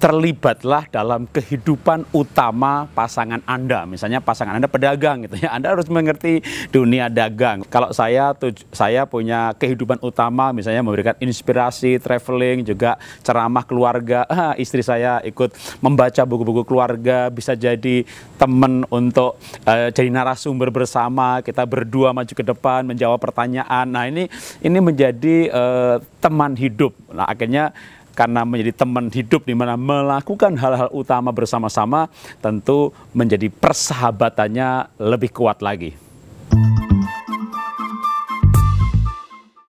terlibatlah dalam kehidupan utama pasangan Anda. Misalnya pasangan Anda pedagang gitu ya. Anda harus mengerti dunia dagang. Kalau saya saya punya kehidupan utama misalnya memberikan inspirasi, traveling, juga ceramah keluarga. Ah, istri saya ikut membaca buku-buku keluarga, bisa jadi teman untuk eh, jadi narasumber bersama, kita berdua maju ke depan menjawab pertanyaan. Nah, ini ini menjadi eh, teman hidup. Nah, akhirnya karena menjadi teman hidup di mana melakukan hal-hal utama bersama-sama tentu menjadi persahabatannya lebih kuat lagi.